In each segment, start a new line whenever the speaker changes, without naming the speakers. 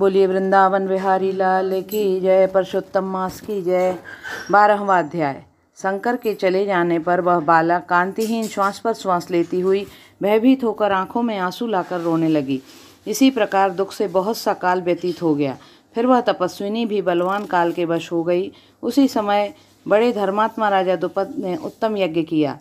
बोलिए वृंदावन बिहारी लाल की जय परशोत्तम मास की जय बारहवा अध्याय शंकर के चले जाने पर वह बाला कांतिहीन श्वास पर श्वास लेती हुई भयभीत होकर आंखों में आंसू लाकर रोने लगी इसी प्रकार दुख से बहुत सा काल व्यतीत हो गया फिर वह तपस्विनी भी बलवान काल के वश हो गई उसी समय बड़े धर्मात्मा राजा दुपद ने उत्तम यज्ञ किया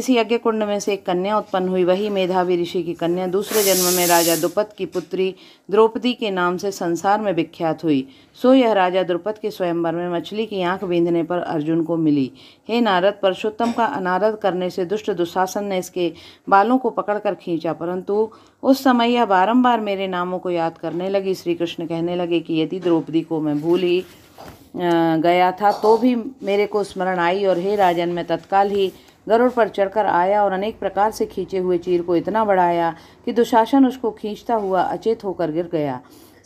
इस यज्ञ कुंड में से एक कन्या उत्पन्न हुई वही मेधावी ऋषि की कन्या दूसरे जन्म में राजा दुपद की पुत्री द्रौपदी के नाम से संसार में विख्यात हुई सो यह राजा द्रुपद के स्वयंवर में मछली की आंख बींधने पर अर्जुन को मिली हे नारद परशोत्तम का अनारद करने से दुष्ट दुशासन ने इसके बालों को पकड़कर खींचा परंतु उस समय यह बारम्बार मेरे नामों को याद करने लगी श्री कृष्ण कहने लगे कि यदि द्रौपदी को मैं भूली गया था तो भी मेरे को स्मरण आई और हे राजन मैं तत्काल ही गरुड़ पर चढ़कर आया और अनेक प्रकार से खींचे हुए चीर को इतना बढ़ाया कि दुशासन उसको खींचता हुआ अचेत होकर गिर गया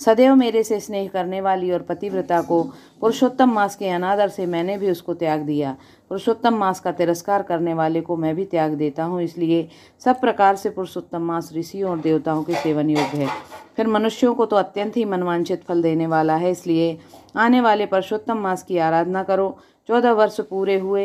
सदैव मेरे से स्नेह करने वाली और पतिव्रता को पुरुषोत्तम मास के अनादर से मैंने भी उसको त्याग दिया पुरुषोत्तम मास का तिरस्कार करने वाले को मैं भी त्याग देता हूँ इसलिए सब प्रकार से पुरुषोत्तम मास ऋषियों और देवताओं के सेवन योग्य है फिर मनुष्यों को तो अत्यंत ही मनवांछित फल देने वाला है इसलिए आने वाले परशोत्तम मास की आराधना करो चौदह वर्ष पूरे हुए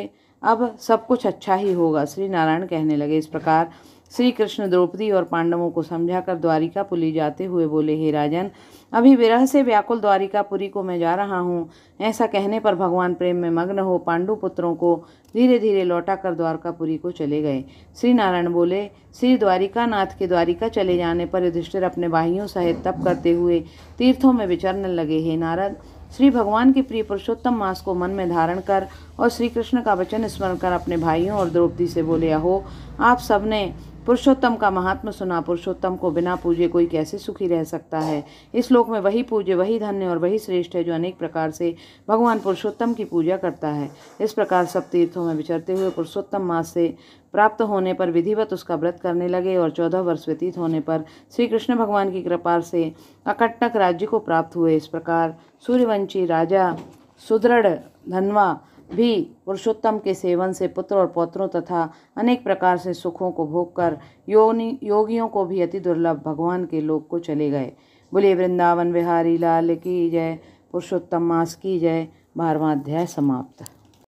अब सब कुछ अच्छा ही होगा श्री नारायण कहने लगे इस प्रकार श्री कृष्ण द्रौपदी और पांडवों को समझाकर द्वारिकापुरी जाते हुए बोले हे राजन अभी विरह से व्याकुल द्वारिकापुरी को मैं जा रहा हूँ ऐसा कहने पर भगवान प्रेम में मग्न हो पांडु पुत्रों को धीरे धीरे लौटा कर द्वारकापुरी को चले गए श्री नारायण बोले श्री द्वारिकानाथ के द्वारिका चले जाने पर युधिष्ठिर अपने भाइयों सहित तप करते हुए तीर्थों में विचरने लगे हे नारद श्री भगवान के प्रिय पुरुषोत्तम मास को मन में धारण कर और श्री कृष्ण का वचन स्मरण कर अपने भाइयों और द्रौपदी से बोले अहो आप सबने पुरुषोत्तम का महात्म सुना पुरुषोत्तम को बिना पूजे कोई कैसे सुखी रह सकता है इस लोक में वही पूजे वही धन्य और वही श्रेष्ठ है जो अनेक प्रकार से भगवान पुरुषोत्तम की पूजा करता है इस प्रकार सब तीर्थों में विचरते हुए पुरुषोत्तम मास से प्राप्त होने पर विधिवत उसका व्रत करने लगे और चौदह वर्ष व्यतीत होने पर श्री कृष्ण भगवान की कृपा से अकटक राज्य को प्राप्त हुए इस प्रकार सूर्यवंशी राजा सुदृढ़ धनवा भी पुरुषोत्तम के सेवन से पुत्र और पौत्रों तथा अनेक प्रकार से सुखों को भोग कर योनि योगियों को भी अति दुर्लभ भगवान के लोक को चले गए बोले वृंदावन बिहारी लाल की जय पुरुषोत्तम मास की जय बारवा अध्याय समाप्त